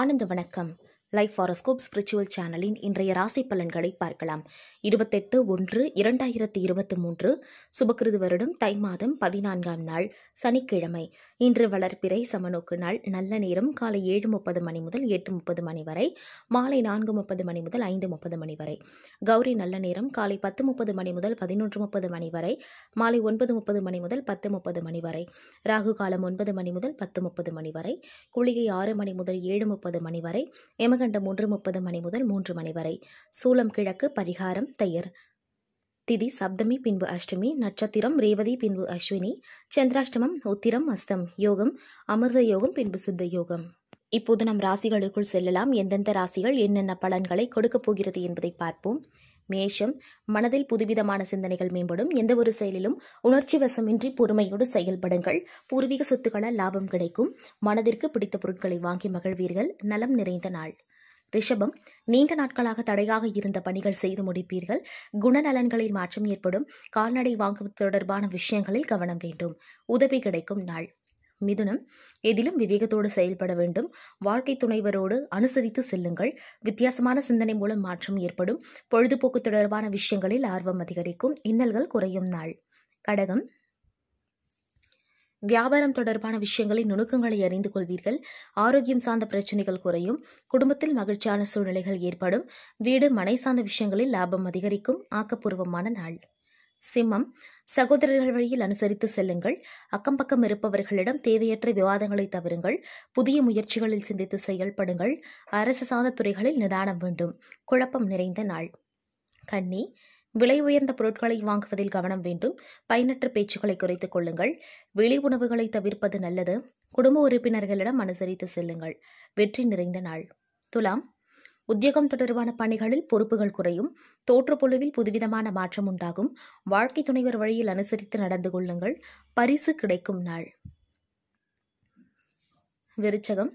ஆனந்த வணக்கம் life horoscope spiritual சேனலின் இன்றைய ராசி பலன்களை பார்க்கலாம் இருபத்தெட்டு ஒன்று இரண்டாயிரத்தி இருபத்தி மூன்று சுபகிருது வருடம் தை மாதம் பதினான்காம் நாள் சனிக்கிழமை இன்று வளர்ப்பிறை சமநோக்கு நாள் நல்ல நேரம் காலை ஏழு முப்பது மணி முதல் எட்டு முப்பது மணி வரை மாலை நான்கு முப்பது மணி முதல் ஐந்து முப்பது மணி வரை கௌரி நல்ல நேரம் காலை பத்து முப்பது மணி முதல் பதினொன்று முப்பது மணி வரை மாலை ஒன்பது முப்பது மணி முதல் பத்து முப்பது மணி வரை ராகு காலம் ஒன்பது மணி முதல் பத்து முப்பது மணி வரை குளிகை ஆறு மணி முதல் ஏழு முப்பது மணி வரை எம யமகண்டம் மூன்று முப்பது மணி முதல் மூன்று மணி வரை சூலம் கிழக்கு பரிகாரம் தயிர் திதி சப்தமி பின்பு அஷ்டமி நட்சத்திரம் ரேவதி பின்பு அஸ்வினி சந்திராஷ்டமம் உத்திரம் அஸ்தம் யோகம் அமிர்த யோகம் பின்பு சித்த யோகம் இப்போது நம் ராசிகளுக்குள் செல்லலாம் எந்தெந்த ராசிகள் என்னென்ன பலன்களை கொடுக்கப் போகிறது என்பதை பார்ப்போம் மேஷம் மனதில் புதுவிதமான சிந்தனைகள் மேம்படும் எந்த ஒரு செயலிலும் உணர்ச்சி வசமின்றி பொறுமையோடு செயல்படுங்கள் பூர்வீக சொத்துக்களால் லாபம் கிடைக்கும் மனதிற்கு பிடித்த பொருட்களை வாங்கி மகிழ்வீர்கள் நலம் நிறைந்த நாள் ரிஷபம் நீண்ட நாட்களாக தடையாக இருந்த பணிகள் செய்து முடிப்பீர்கள் குணநலன்களில் மாற்றம் ஏற்படும் கால்நடை வாங்குவது தொடர்பான விஷயங்களில் கவனம் வேண்டும் உதவி கிடைக்கும் நாள் மிதுனம் எதிலும் விவேகத்தோடு செயல்பட வேண்டும் வாழ்க்கை துணைவரோடு அனுசரித்து செல்லுங்கள் வித்தியாசமான சிந்தனை மூலம் மாற்றம் ஏற்படும் பொழுதுபோக்கு தொடர்பான விஷயங்களில் ஆர்வம் அதிகரிக்கும் இன்னல்கள் குறையும் நாள் கடகம் வியாபாரம் தொடர்பான விஷயங்களின் நுணுக்கங்களை அறிந்து கொள்வீர்கள் ஆரோக்கியம் சார்ந்த பிரச்சனைகள் குறையும் குடும்பத்தில் மகிழ்ச்சியான சூழ்நிலைகள் ஏற்படும் வீடு மனை சார்ந்த விஷயங்களில் லாபம் அதிகரிக்கும் ஆக்கப்பூர்வமான நாள் சிம்மம் சகோதரர்கள் வழியில் அனுசரித்து செல்லுங்கள் அக்கம்பக்கம் இருப்பவர்களிடம் தேவையற்ற விவாதங்களை தவிருங்கள் புதிய முயற்சிகளில் சிந்தித்து செயல்படுங்கள் அரசு சார்ந்த துறைகளில் நிதானம் வேண்டும் குழப்பம் நிறைந்த நாள் கன்னி விலை உயர்ந்த பொருட்களை வாங்குவதில் கவனம் வேண்டும் பயனற்ற பேச்சுக்களை குறைத்துக் கொள்ளுங்கள் வெளி உணவுகளை தவிர்ப்பது நல்லது குடும்ப உறுப்பினர்களிடம் அனுசரித்து செல்லுங்கள் வெற்றி நிறைந்த நாள் துலாம் உத்தியோகம் தொடர்பான பணிகளில் பொறுப்புகள் குறையும் தோற்றுப்பொழுவில் புதுவிதமான மாற்றம் உண்டாகும் வாழ்க்கை துணைவர் வழியில் அனுசரித்து நடந்து கொள்ளுங்கள் பரிசு கிடைக்கும் நாள் விருச்சகம்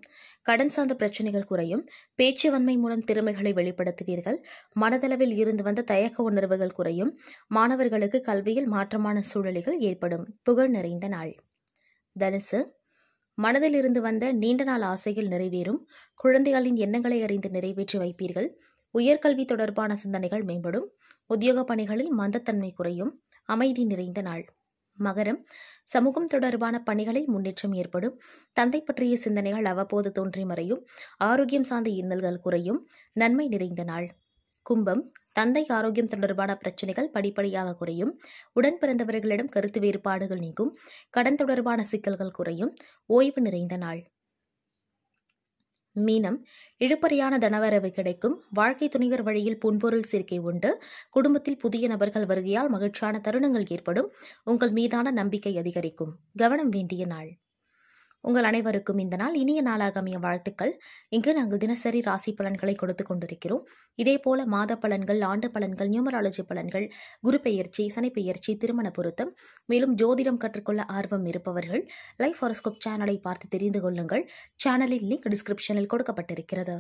கடன் சார்ந்த பிரச்சனைகள் குறையும் பேச்சுவன்மை மூலம் திறமைகளை வெளிப்படுத்துவீர்கள் மனதளவில் இருந்து வந்த தயக்க உணர்வுகள் குறையும் மாணவர்களுக்கு கல்வியில் மாற்றமான சூழ்நிலைகள் ஏற்படும் புகழ் நிறைந்த நாள் தனுசு மனதிலிருந்து வந்த நீண்ட நாள் ஆசைகள் நிறைவேறும் குழந்தைகளின் எண்ணங்களை அறிந்து நிறைவேற்றி வைப்பீர்கள் உயர்கல்வி தொடர்பான சிந்தனைகள் மேம்படும் உத்தியோக பணிகளில் மந்தத்தன்மை குறையும் அமைதி நிறைந்த நாள் மகரம் சமூகம் தொடர்பான பணிகளில் முன்னேற்றம் ஏற்படும் தந்தை பற்றிய சிந்தனைகள் அவ்வப்போது தோன்றி மறையும் ஆரோக்கியம் சார்ந்த இன்னல்கள் குறையும் நன்மை நிறைந்த நாள் கும்பம் தந்தை ஆரோக்கியம் தொடர்பான பிரச்சனைகள் படிப்படியாக குறையும் உடன் பிறந்தவர்களிடம் கருத்து வேறுபாடுகள் நீங்கும் கடன் தொடர்பான சிக்கல்கள் குறையும் ஓய்வு நிறைந்த நாள் மீனம் இழுப்பறியான தனவரவு கிடைக்கும் வாழ்க்கை துணிவர் வழியில் புன்பொருள் சேர்க்கை உண்டு குடும்பத்தில் புதிய நபர்கள் வருகையால் மகிழ்ச்சியான தருணங்கள் ஏற்படும் உங்கள் மீதான நம்பிக்கை அதிகரிக்கும் கவனம் வேண்டிய நாள் உங்கள் அனைவருக்கும் இந்த நாள் இனிய நாளாக அமைய வாழ்த்துக்கள் இங்கு நாங்கள் தினசரி ராசி பலன்களை கொடுத்து கொண்டிருக்கிறோம் இதே போல மாத பலன்கள் ஆண்டு பலன்கள் நியூமராலஜி பலன்கள் குரு பெயர்ச்சி சனி பெயர்ச்சி திருமண பொருத்தம் மேலும் ஜோதிடம் கற்றுக்கொள்ள ஆர்வம் இருப்பவர்கள் லைஃப் ஹாரோஸ்கோப் சேனலை பார்த்து தெரிந்து கொள்ளுங்கள் சேனலின் லிங்க் டிஸ்கிரிப்ஷனில் கொடுக்கப்பட்டிருக்கிறது